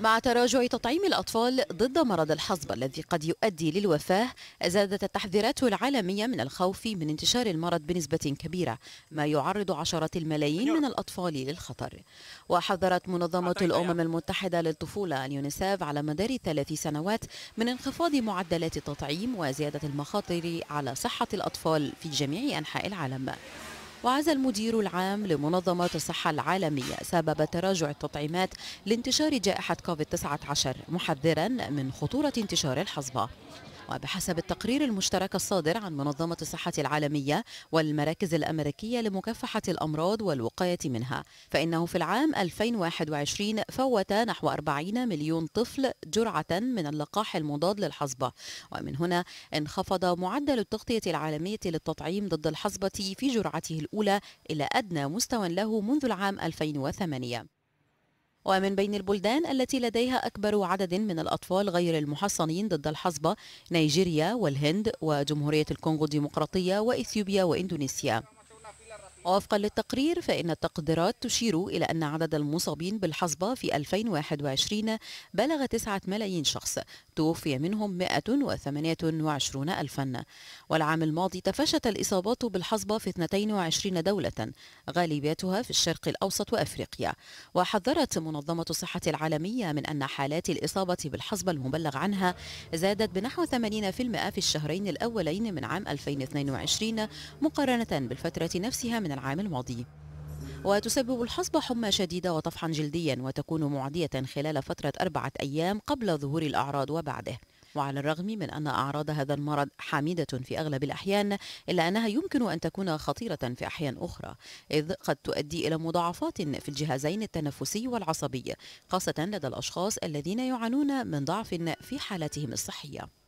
مع تراجع تطعيم الأطفال ضد مرض الحصبة الذي قد يؤدي للوفاة زادت التحذيرات العالمية من الخوف من انتشار المرض بنسبة كبيرة ما يعرض عشرات الملايين من الأطفال للخطر وحذرت منظمة الأمم المتحدة للطفولة اليونيساف على مدار ثلاث سنوات من انخفاض معدلات التطعيم وزيادة المخاطر على صحة الأطفال في جميع أنحاء العالم وعزا المدير العام لمنظمة الصحة العالمية سبب تراجع التطعيمات لانتشار جائحة كوفيد-19 محذرا من خطورة انتشار الحصبة وبحسب التقرير المشترك الصادر عن منظمة الصحة العالمية والمراكز الأمريكية لمكافحة الأمراض والوقاية منها فإنه في العام 2021 فوت نحو 40 مليون طفل جرعة من اللقاح المضاد للحصبة ومن هنا انخفض معدل التغطية العالمية للتطعيم ضد الحصبة في جرعته الأولى إلى أدنى مستوى له منذ العام 2008 ومن بين البلدان التي لديها أكبر عدد من الأطفال غير المحصنين ضد الحصبة نيجيريا والهند وجمهورية الكونغو الديمقراطية وإثيوبيا وإندونيسيا ووفقا للتقرير فإن التقديرات تشير إلى أن عدد المصابين بالحصبة في 2021 بلغ 9 ملايين شخص توفي منهم 128 ألفا والعام الماضي تفشت الإصابات بالحصبة في 22 دولة غالبيتها في الشرق الأوسط وأفريقيا وحذرت منظمة الصحة العالمية من أن حالات الإصابة بالحصبة المبلغ عنها زادت بنحو 80% في الشهرين الأولين من عام 2022 مقارنة بالفترة نفسها من العام الماضي وتسبب الحصبة حمى شديدة وطفحا جلديا وتكون معدية خلال فترة أربعة أيام قبل ظهور الأعراض وبعده وعلى الرغم من أن أعراض هذا المرض حميدة في أغلب الأحيان إلا أنها يمكن أن تكون خطيرة في أحيان أخرى إذ قد تؤدي إلى مضاعفات في الجهازين التنفسي والعصبي خاصة لدى الأشخاص الذين يعانون من ضعف في حالتهم الصحية